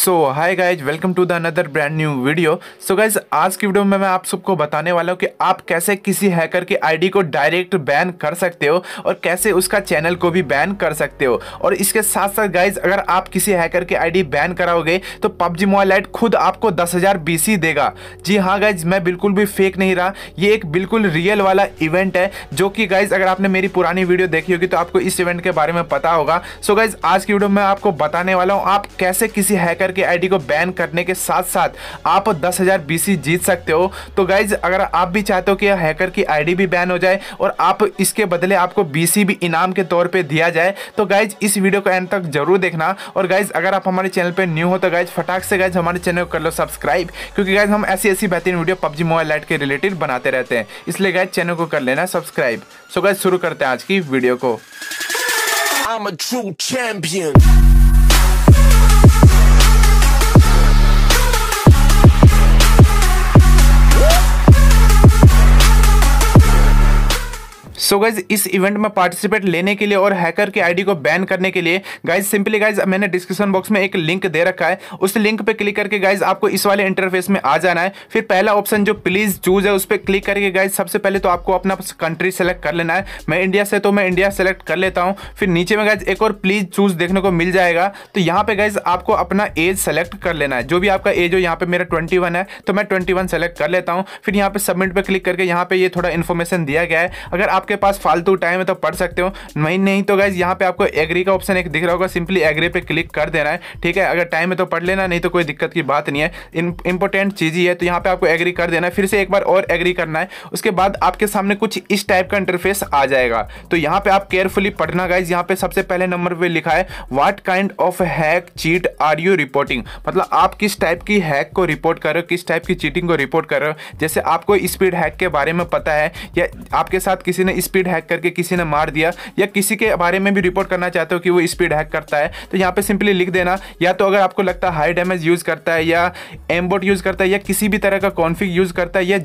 So hi guys welcome to the another brand new video so guys आज की video में मैं आप सबको बताने वाला हूँ कि आप कैसे किसी हैकर की आईडी को डायरेक्ट बैन कर सकते हो और कैसे उसका चैनल को भी बैन कर सकते हो और इसके साथ साथ गाइज अगर आप किसी हैकर की आईडी बैन कराओगे तो पबजी मोबाइल खुद आपको दस हज़ार बीसी देगा जी हाँ गाइज मैं बिल्कुल भी फेक नहीं रहा ये एक बिल्कुल रियल वाला इवेंट है जो कि गाइज अगर आपने मेरी पुरानी वीडियो देखी होगी तो आपको इस इवेंट के बारे में पता होगा सो गाइज आज की वीडियो में आपको बताने वाला हूँ आप कैसे किसी हैकर ट्विटर के आईडी को बैन करने के साथ साथ आप दस हजार बीसी जीत सकते हो तो गाइज अगर आप भी चाहते हो कि हैकर की आईडी भी बैन हो जाए और आप इसके बदले आपको बीसी भी इनाम के तौर पे दिया जाए तो गाइज इस वीडियो को एंड तक जरूर देखना और गाइज अगर आप हमारे चैनल पर न्यू हो तो गाइज फटाक से गाइज हमारे चैनल को कर लो सब्सक्राइब क्योंकि गाइज हम ऐसी ऐसी बेहतरीन वीडियो पबजी मोबाइल लाइट के रिलेटेड बनाते रहते हैं इसलिए गाइज चैनल को कर लेना सब्सक्राइब सो गाइज शुरू करते हैं आज की वीडियो को I'm a true champion. So guys इस इवेंट में पार्टिसिपेट लेने के लिए और हैकर की आईडी को बैन करने के लिए गाइज सिंपली गाइज मैंने डिस्क्रिप्शन बॉक्स में एक लिंक दे रखा है उस लिंक पे क्लिक करके गाइज आपको इस वाले इंटरफेस में आ जाना है फिर पहला ऑप्शन जो प्लीज चूज है उस पर क्लिक करके गाइज सबसे पहले तो आपको अपना कंट्री सेलेक्ट कर लेना है मैं इंडिया से तो मैं इंडिया सेलेक्ट कर लेता हूँ फिर नीचे में गाइज एक और प्लीज चूज देखने को मिल जाएगा तो यहाँ पे गाइज आपको अपना एज सेलेक्ट कर लेना है जो भी आपका एज हो यहाँ पे मेरा ट्वेंटी है तो मैं ट्वेंटी सेलेक्ट कर लेता हूँ फिर यहाँ पे सबमिट पर क्लिक करके यहाँ पे ये थोड़ा इन्फॉर्मेशन दिया गया है अगर आपके पास फालतू टाइम है तो पढ़ सकते हो नहीं नहीं तो गाइज यहाँ पे आपको एग्री का ऑप्शन एक दिख रहा होगा सिंपली एग्री पे क्लिक कर देना है ठीक है अगर टाइम है तो पढ़ लेना नहीं तो कोई दिक्कत की बात नहीं है इंपॉर्टेंट चीज़ ही है तो यहाँ पे आपको एग्री कर देना है फिर से एक बार और एग्री करना है उसके बाद आपके सामने कुछ इस टाइप का इंटरफेस आ जाएगा तो यहाँ पे आप केयरफुली पढ़ना गाइज यहाँ पे सबसे पहले नंबर पर लिखा है what kind of hack cheat are you reporting मतलब आप किस टाइप की हैक को रिपोर्ट कर रहे हो किस टाइप की चीटिंग को रिपोर्ट कर रहे हो जैसे आपको स्पीड हैक के बारे में पता है या आपके साथ किसी ने स्पीड हैक करके किसी ने मार दिया या किसी के बारे में भी रिपोर्ट करना चाहते हो कि वो स्पीड हैक करता है तो यहाँ पे सिंपली लिख देना या तो अगर आपको लगता है हाई डैमेज यूज़ करता है या एमबोट यूज़ करता है या किसी भी तरह का कॉन्फिक यूज़ करता है या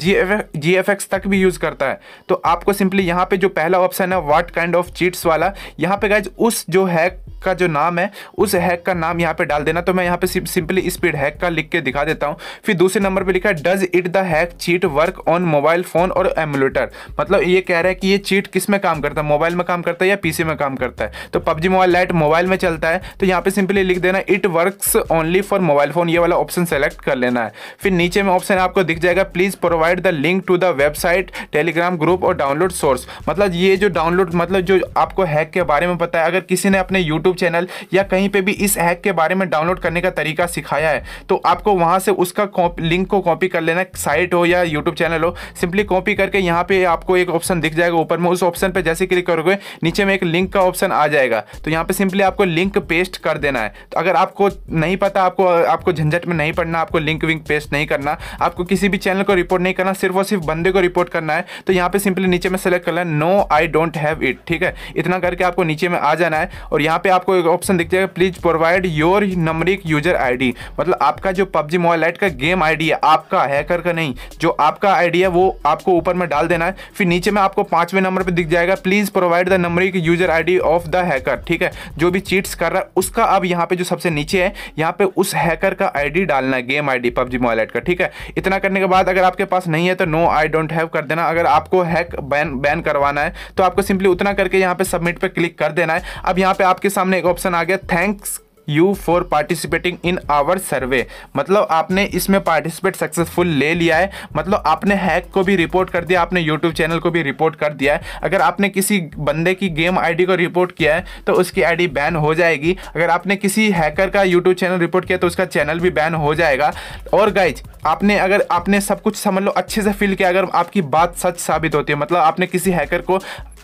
जी एफ तक भी यूज़ करता है तो आपको सिंपली यहाँ पर जो पहला ऑप्शन है वाट काइंड ऑफ चीट्स वाला यहाँ पर गाइज उस जो हैक का जो नाम है उस हैक का नाम यहाँ पे डाल देना तो मैं यहाँ पे सिंपली स्पीड हैक का लिख के दिखा देता हूँ फिर दूसरे नंबर पे लिखा है does it the hack cheat work on mobile phone और एमुलेटर मतलब ये कह रहा है कि ये चीट किस में काम करता है मोबाइल में काम करता है या पीसी में काम करता है तो पबजी मोबाइल लाइट मोबाइल में चलता है तो यहाँ पे सिंपली लिख देना it work only for mobile phone ये वाला ऑप्शन सेलेक्ट कर लेना है फिर नीचे में ऑप्शन आपको दिख जाएगा please provide the link to the website Telegram group और डाउनलोड सोर्स मतलब ये जो डाउनलोड मतलब जो आपको हैक के बारे में पता है अगर किसी ने अपने यूट्यूब चैनल या कहीं पर भी इस हैक के बारे में डाउनलोड करने का तरीका सिखाया है तो आपको वहां से उसका लिंक को कॉपी कर लेना साइट हो या यूट्यूब चैनल हो सिंपली कॉपी करके यहाँ पे आपको एक ऑप्शन दिख जाएगा ऊपर ऊपर में उस ऑप्शन पर जैसे क्लिक करोगे नीचे में एक लिंक का ऑप्शन आ जाएगा तो यहाँ पर सिंपली आपको लिंक पेस्ट कर देना है तो अगर आपको नहीं पता आपको आपको झंझट में नहीं पड़ना आपको लिंक विंक पेस्ट नहीं करना आपको किसी भी चैनल को रिपोर्ट नहीं करना सिर्फ और सिर्फ बंदे को रिपोर्ट करना है तो यहाँ पर सिंपली नीचे में सेलेक्ट करना है no I don't have it ठीक है इतना करके आपको नीचे में आ जाना है और यहाँ पर आपको एक ऑप्शन दिख जाएगा please provide your numeric user I मतलब आपका जो पबजी मोबाइल लाइट का गेम आई है आपका हैकर का नहीं जो आपका आईडी है वो आपको ऊपर में डाल देना है फिर नीचे में आपको पांचवें नंबर पर दिख जाएगा please provide the number user I D of the hacker ठीक है जो भी चीट्स कर रहा है उसका अब यहाँ पे जो सबसे नीचे है यहाँ पे उस हैकर का आईडी डालना है game ID PUBG mobile ID का ठीक है इतना करने के बाद अगर आपके पास नहीं है तो नो आई डोंट हैव कर देना अगर आपको हैक बैन बैन करवाना है तो आपको सिंपली उतना करके यहाँ पे सबमिट पे क्लिक कर देना है अब यहाँ पे आपके सामने एक ऑप्शन आ गया thanks you for participating in our survey मतलब आपने इसमें पार्टिसिपेट सक्सेसफुल ले लिया है मतलब आपने हैक को भी रिपोर्ट कर दिया आपने यूट्यूब चैनल को भी रिपोर्ट कर दिया है अगर आपने किसी बंदे की गेम आईडी को रिपोर्ट किया है तो उसकी आईडी बैन हो जाएगी अगर आपने किसी हैकर का यूट्यूब चैनल रिपोर्ट किया तो उसका चैनल भी बैन हो जाएगा और गाइज आपने अगर आपने सब कुछ समझ लो अच्छे से फील किया अगर आपकी बात सच साबित होती है मतलब आपने किसी हैकर को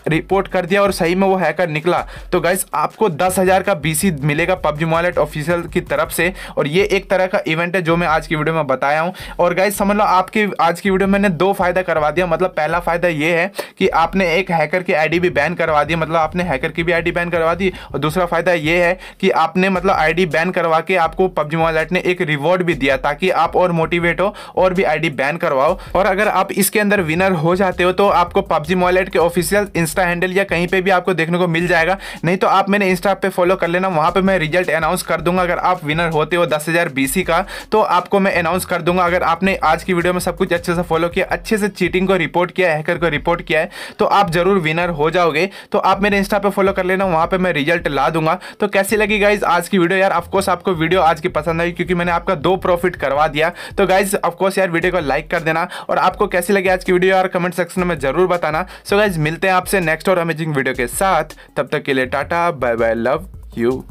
रिपोर्ट कर दिया और सही में वो हैकर निकला तो गाइज आपको दस हज़ार का बी मिलेगा पबजी मॉलेट ऑफिशियल की तरफ से और ये एक तरह का इवेंट है जो मैं आज की वीडियो में बताया हूँ और गाइज समझ लो आपकी आज की वीडियो में मैंने दो फायदा करवा दिया मतलब पहला फायदा ये है कि आपने एक हैकर की आई भी बैन करवा दी मतलब आपने हैकर की भी आई बैन करवा दी और दूसरा फायदा ये है कि आपने मतलब आई बैन करवा के आपको पबजी मॉलेट ने एक रिवॉर्ड भी दिया ताकि आप और मोटिवेट हो और भी आई बैन करवाओ और अगर आप इसके अंदर विनर हो जाते हो तो आपको पबजी मॉलेट के ऑफिशियल इंस्टा हैंडल या कहीं पर भी आपको देखने को मिल जाएगा नहीं तो आप मेरे इंस्टा पे फॉलो कर लेना वहाँ पर मैं रिजल्ट अनाउंस कर दूंगा अगर आप विनर होते हो दस हज़ार का तो आपको मैं अनाउंस कर दूंगा अगर आपने आज की वीडियो में सब कुछ अच्छे से फॉलो किया अच्छे से चीटिंग को रिपोर्ट किया हैकर को रिपोर्ट किया है तो आप जरूर विनर हो जाओगे तो आप मेरे इंस्टा पे फॉलो कर लेना वहां पे मैं रिजल्ट ला दूंगा तो कैसी लगी गाइज आज की वीडियो यार ऑफकोर्स आपको वीडियो आज की पसंद आई क्योंकि मैंने आपका दो प्रॉफिट करवा दिया तो गाइज ऑफकोर्स यार वीडियो को लाइक कर देना और आपको कैसी लगी आज की वीडियो यार कमेंट सेक्शन में जरूर बताना सो गाइज मिलते हैं आपसे नेक्स्ट और अमेजिंग वीडियो के साथ तब तक के लिए tata bye bye love you